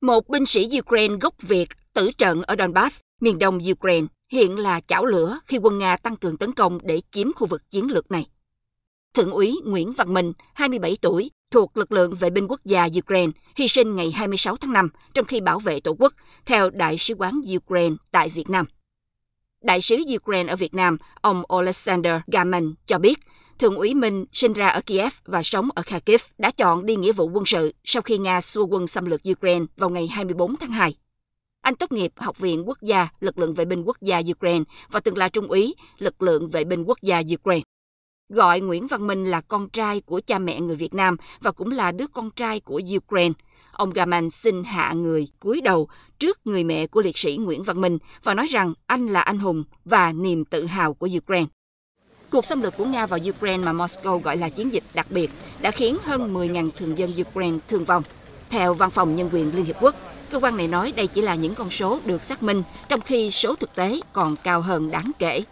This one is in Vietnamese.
Một binh sĩ Ukraine gốc Việt tử trận ở Donbass, miền đông Ukraine, hiện là chảo lửa khi quân Nga tăng cường tấn công để chiếm khu vực chiến lược này. Thượng úy Nguyễn Văn Minh, 27 tuổi, thuộc lực lượng vệ binh quốc gia Ukraine, hy sinh ngày 26 tháng 5 trong khi bảo vệ Tổ quốc, theo Đại sứ quán Ukraine tại Việt Nam. Đại sứ Ukraine ở Việt Nam, ông Oleksandr Gaman cho biết, Thượng úy Minh sinh ra ở Kiev và sống ở Kharkiv đã chọn đi nghĩa vụ quân sự sau khi Nga xua quân xâm lược Ukraine vào ngày 24 tháng 2. Anh tốt nghiệp Học viện Quốc gia Lực lượng Vệ binh Quốc gia Ukraine và từng là trung úy Lực lượng Vệ binh Quốc gia Ukraine. Gọi Nguyễn Văn Minh là con trai của cha mẹ người Việt Nam và cũng là đứa con trai của Ukraine. Ông Gaman xin hạ người cúi đầu trước người mẹ của liệt sĩ Nguyễn Văn Minh và nói rằng anh là anh hùng và niềm tự hào của Ukraine. Cuộc xâm lược của Nga vào Ukraine mà Moscow gọi là chiến dịch đặc biệt đã khiến hơn 10.000 thường dân Ukraine thương vong. Theo Văn phòng Nhân quyền Liên Hiệp Quốc, cơ quan này nói đây chỉ là những con số được xác minh, trong khi số thực tế còn cao hơn đáng kể.